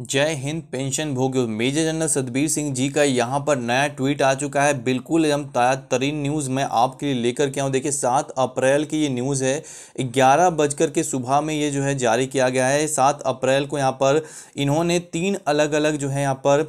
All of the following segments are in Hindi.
जय हिंद पेंशन भोगियों मेजर जनरल सतबीर सिंह जी का यहाँ पर नया ट्वीट आ चुका है बिल्कुल एकदम ताजा तरीन न्यूज़ मैं आपके लिए लेकर के आऊँ देखिए सात अप्रैल की ये न्यूज़ है ग्यारह बजकर के सुबह में ये जो है जारी किया गया है सात अप्रैल को यहाँ पर इन्होंने तीन अलग अलग जो है यहाँ पर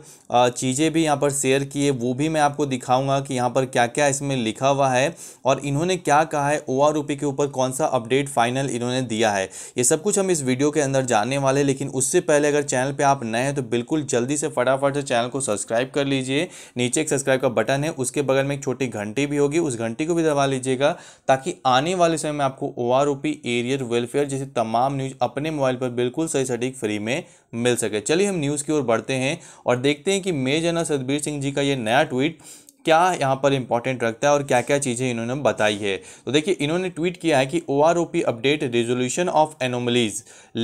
चीज़ें भी यहाँ पर शेयर की है वो भी मैं आपको दिखाऊँगा कि यहाँ पर क्या क्या इसमें लिखा हुआ है और इन्होंने क्या कहा है ओ आर के ऊपर कौन सा अपडेट फाइनल इन्होंने दिया है ये सब कुछ हम इस वीडियो के अंदर जानने वाले लेकिन उससे पहले अगर चैनल पर आप आप नए हैं तो बिल्कुल जल्दी से फटाफट से चैनल को सब्सक्राइब कर लीजिए नीचे एक सब्सक्राइब का बटन है उसके बगल में एक छोटी घंटी भी होगी उस घंटी को भी दबा लीजिएगा ताकि आने वाले समय में आपको ओ आर एरियर वेलफेयर जैसे तमाम न्यूज़ अपने मोबाइल पर बिल्कुल सही सटीक फ्री में मिल सके चलिए हम न्यूज़ की ओर बढ़ते हैं और देखते हैं कि मेजर जनरल सतबीर सिंह जी का ये नया ट्वीट क्या यहाँ पर इंपॉर्टेंट रखता है और क्या क्या चीज़ें इन्होंने बताई है तो देखिए इन्होंने ट्वीट किया है कि O update resolution of anomalies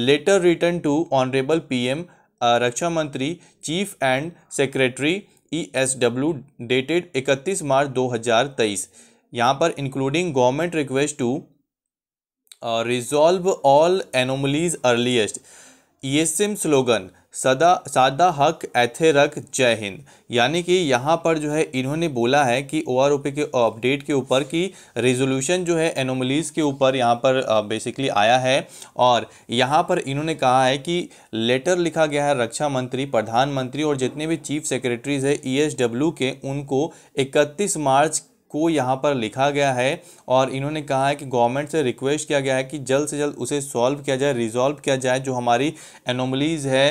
letter return to honourable PM रक्षा मंत्री chief and secretary E S W dated 31 March 2023 यहाँ पर including government request to resolve all anomalies earliest ESM e slogan सदा सादा हक एथे रख जय हिंद यानी कि यहाँ पर जो है इन्होंने बोला है कि ओ आर ओ पी के अपडेट के ऊपर कि रेजोल्यूशन जो है एनोमलीज़ के ऊपर यहाँ पर बेसिकली आया है और यहाँ पर इन्होंने कहा है कि लेटर लिखा गया है रक्षा मंत्री प्रधानमंत्री और जितने भी चीफ सेक्रेटरीज है ई के उनको इकतीस मार्च को यहाँ पर लिखा गया है और इन्होंने कहा है कि गवर्नमेंट से रिक्वेस्ट किया गया है कि जल्द से जल्द उसे सॉल्व किया जाए रिजॉल्व किया जाए जो हमारी एनोमलीज़ है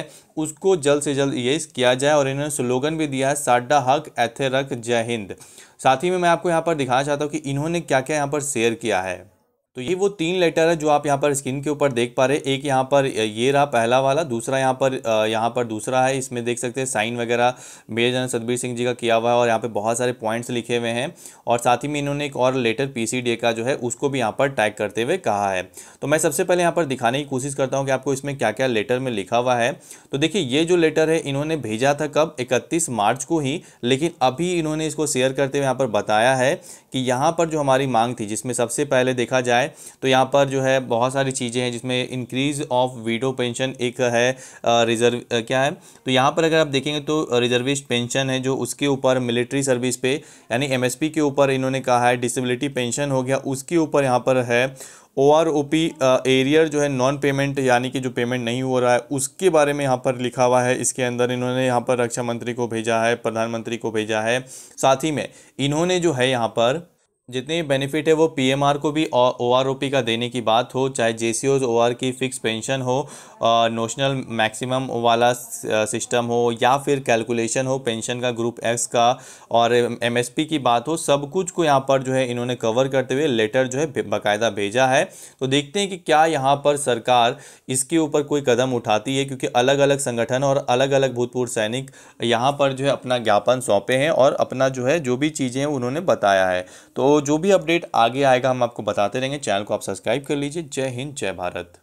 उसको जल्द से जल्द ये किया जाए और इन्होंने स्लोगन भी दिया है साडा हक एथे रक जय हिंद साथ ही में मैं आपको यहाँ पर दिखाना चाहता हूँ कि इन्होंने क्या क्या यहाँ पर शेयर किया है तो ये वो तीन लेटर है जो आप यहाँ पर स्क्रीन के ऊपर देख पा रहे एक यहाँ पर ये रहा पहला वाला दूसरा यहाँ पर यहाँ पर दूसरा है इसमें देख सकते हैं साइन वगैरह मेरे जनरल सतबीर सिंह जी का किया हुआ है और यहाँ पे बहुत सारे पॉइंट्स लिखे हुए हैं और साथ ही में इन्होंने एक और लेटर पीसीडीए का जो है उसको भी यहाँ पर टैग करते हुए कहा है तो मैं सबसे पहले यहाँ पर दिखाने की कोशिश करता हूँ कि आपको इसमें क्या क्या लेटर में लिखा हुआ है तो देखिए ये जो लेटर है इन्होंने भेजा था कब इकतीस मार्च को ही लेकिन अभी इन्होंने इसको शेयर करते हुए यहाँ पर बताया है कि यहाँ पर जो हमारी मांग थी जिसमें सबसे पहले देखा जाए जाए तो यहाँ पर जो है बहुत सारी चीज़ें हैं जिसमें इंक्रीज़ ऑफ वीडो पेंशन एक है रिजर्व क्या है तो यहाँ पर अगर आप देखेंगे तो रिजर्विस्ट पेंशन है जो उसके ऊपर मिलिट्री सर्विस पे यानी एम के ऊपर इन्होंने कहा है डिसबिलिटी पेंशन हो गया उसके ऊपर यहाँ पर है O R O P arrear जो है नॉन पेमेंट यानी कि जो पेमेंट नहीं हो रहा है उसके बारे में यहाँ पर लिखा हुआ है इसके अंदर इन्होंने यहाँ पर रक्षा मंत्री को भेजा है प्रधानमंत्री को भेजा है साथ ही में इन्होंने जो है यहाँ पर जितने भी बेनिफिट है वो पीएमआर को भी ओआरओपी का देने की बात हो चाहे जेसीओज ओआर की फ़िक्स पेंशन हो नोशनल मैक्सिमम वाला सिस्टम हो या फिर कैलकुलेशन हो पेंशन का ग्रुप एक्स का और एमएसपी की बात हो सब कुछ को यहाँ पर जो है इन्होंने कवर करते हुए लेटर जो है बाकायदा भेजा है तो देखते हैं कि क्या यहाँ पर सरकार इसके ऊपर कोई कदम उठाती है क्योंकि अलग अलग संगठन और अलग अलग भूतपूर्व सैनिक यहाँ पर जो है अपना ज्ञापन सौंपे हैं और अपना जो है जो भी चीज़ें उन्होंने बताया है तो जो भी अपडेट आगे आएगा हम आपको बताते रहेंगे चैनल को आप सब्सक्राइब कर लीजिए जय हिंद जय भारत